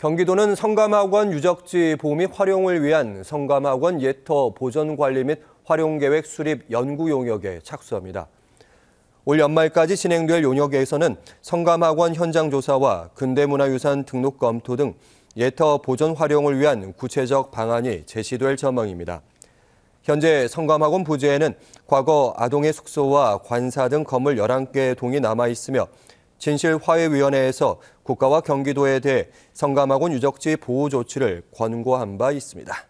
경기도는 성감학원 유적지 보미 활용을 위한 성감학원 예터 보전 관리 및 활용 계획 수립 연구 용역에 착수합니다. 올 연말까지 진행될 용역에서는 성감학원 현장 조사와 근대문화유산 등록 검토 등 예터 보존 활용을 위한 구체적 방안이 제시될 전망입니다. 현재 성감학원 부지에는 과거 아동의 숙소와 관사 등 건물 11개 동이 남아 있으며 진실화해위원회에서 국가와 경기도에 대해 성감학원 유적지 보호 조치를 권고한 바 있습니다.